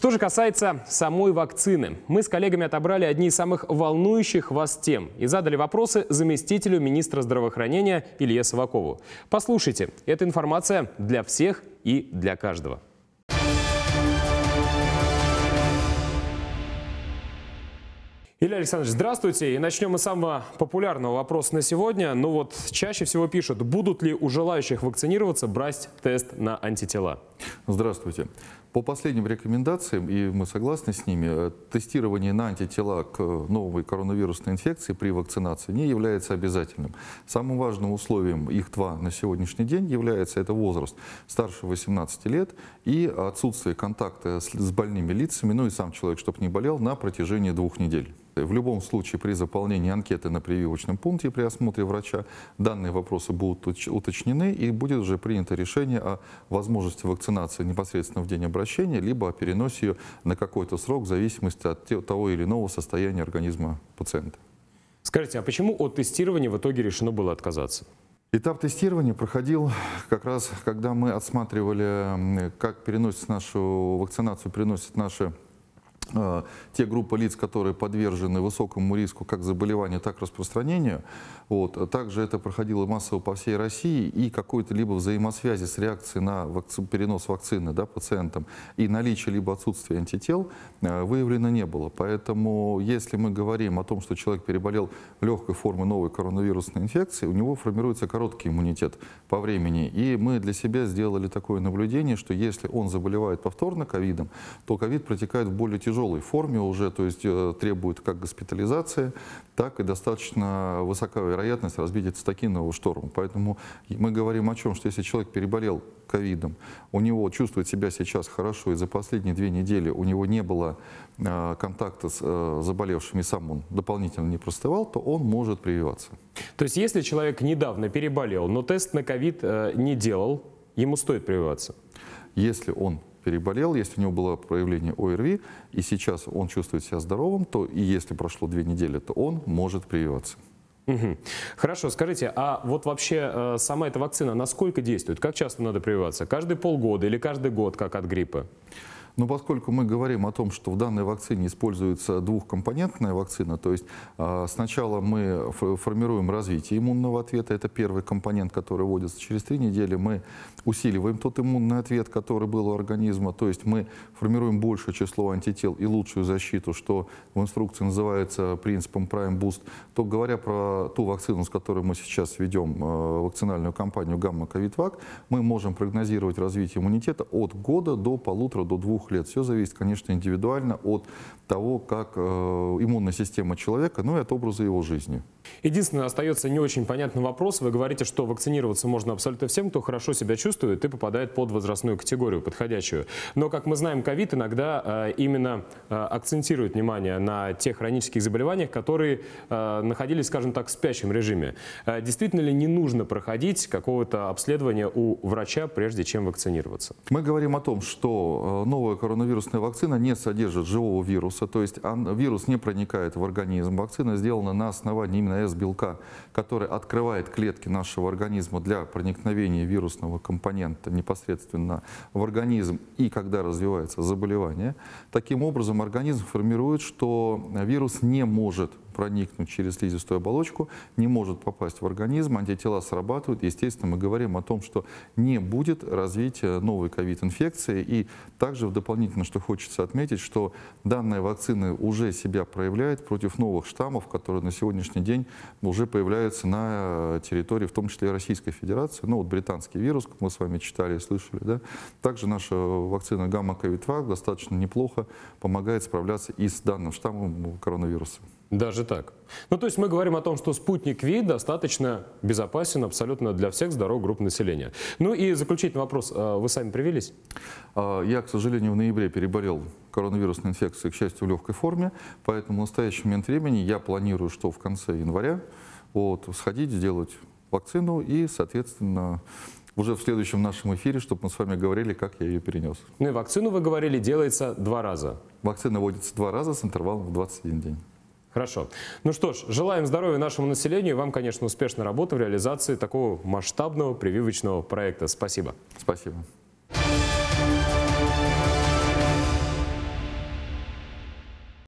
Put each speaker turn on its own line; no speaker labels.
Что же касается самой вакцины, мы с коллегами отобрали одни из самых волнующих вас тем и задали вопросы заместителю министра здравоохранения Илье Савакову. Послушайте, эта информация для всех и для каждого. Илья Александрович, здравствуйте. И начнем мы с самого популярного вопроса на сегодня. Ну вот чаще всего пишут, будут ли у желающих вакцинироваться брать тест на антитела? Здравствуйте. По последним
рекомендациям, и мы согласны с ними, э, тестирование на антитела к э, новой коронавирусной инфекции при вакцинации не является обязательным. Самым важным условием, их два на сегодняшний день, является это возраст старше 18 лет и отсутствие контакта с, с больными лицами, ну и сам человек, чтобы не болел, на протяжении двух недель. В любом случае, при заполнении анкеты на прививочном пункте, при осмотре врача, данные вопросы будут уточнены и будет уже принято решение о возможности вакцинации непосредственно в день обращения возвращения, либо о переносе ее на какой-то срок в зависимости от того или иного состояния организма пациента. Скажите, а почему от тестирования в итоге решено было отказаться? Этап тестирования проходил как раз, когда мы отсматривали, как переносит нашу вакцинацию, переносит наши Э, те группы лиц, которые подвержены высокому риску как заболеванию, так и распространению. Вот. Также это проходило массово по всей России, и какой-то либо взаимосвязи с реакцией на вакци... перенос вакцины да, пациентам и наличие либо отсутствие антител э, выявлено не было. Поэтому если мы говорим о том, что человек переболел легкой формой новой коронавирусной инфекции, у него формируется короткий иммунитет по времени. И мы для себя сделали такое наблюдение, что если он заболевает повторно ковидом, то ковид протекает в более тяжелом тяжелой форме уже, то есть э, требует как госпитализации, так и достаточно высокая вероятность развития цитокинового шторма. Поэтому мы говорим о чем, что если человек переболел ковидом, у него чувствует себя сейчас хорошо, и за последние две недели у него не было э, контакта с э, заболевшими, сам он дополнительно не простывал,
то он может прививаться. То есть если человек недавно переболел, но тест на ковид не делал, ему стоит прививаться? Если он переболел, если у него было
проявление ОРВИ, и сейчас он чувствует себя здоровым, то и если прошло две недели, то он может
прививаться. Угу. Хорошо, скажите, а вот вообще э, сама эта вакцина насколько действует? Как часто надо прививаться? Каждые полгода или каждый год, как от гриппа? Но поскольку
мы говорим о том, что в данной вакцине используется двухкомпонентная вакцина, то есть а, сначала мы формируем развитие иммунного ответа, это первый компонент, который вводится через три недели, мы усиливаем тот иммунный ответ, который был у организма, то есть мы формируем большее число антител и лучшую защиту, что в инструкции называется принципом Prime Boost, то говоря про ту вакцину, с которой мы сейчас ведем э, вакцинальную кампанию гамма-ковидвак, мы можем прогнозировать развитие иммунитета от года до полутора, до двух двух лет. Все зависит, конечно, индивидуально от того, как э, иммунная система человека, ну и от образа его жизни.
Единственное, остается не очень понятный вопрос. Вы говорите, что вакцинироваться можно абсолютно всем, кто хорошо себя чувствует и попадает под возрастную категорию подходящую. Но, как мы знаем, ковид иногда э, именно э, акцентирует внимание на тех хронических заболеваниях, которые находились, скажем так, в спящем режиме. Действительно ли не нужно проходить какого-то обследования у врача, прежде чем вакцинироваться? Мы говорим о том, что новая коронавирусная
вакцина не содержит живого вируса, то есть вирус не проникает в организм. Вакцина сделана на основании именно С-белка, который открывает клетки нашего организма для проникновения вирусного компонента непосредственно в организм и когда развивается заболевание. Таким образом, организм формирует, что вирус не может проникнуть через слизистую оболочку, не может попасть в организм, антитела срабатывают. Естественно, мы говорим о том, что не будет развития новой ковид-инфекции. И также дополнительно, что хочется отметить, что данные вакцины уже себя проявляют против новых штаммов, которые на сегодняшний день уже появляются на территории, в том числе и Российской Федерации. Ну вот британский вирус, как мы с вами читали и слышали. Да? Также наша вакцина гамма ковид достаточно
неплохо помогает справляться и с данным штаммом коронавируса. Даже так. Ну, то есть мы говорим о том, что спутник Ви достаточно безопасен абсолютно для всех здоровых групп населения. Ну и заключительный вопрос. А, вы сами привились? А, я, к сожалению, в ноябре переболел
коронавирусной инфекцией, к счастью, в легкой форме. Поэтому в настоящий момент времени я планирую, что в конце января вот, сходить, сделать вакцину и, соответственно, уже в следующем нашем эфире, чтобы мы с вами говорили, как я ее перенес.
Ну и вакцину, вы говорили, делается два раза. Вакцина вводится два раза с интервалом в 21 день. Хорошо. Ну что ж, желаем здоровья нашему населению и вам, конечно, успешной работы в реализации такого масштабного прививочного проекта. Спасибо. Спасибо.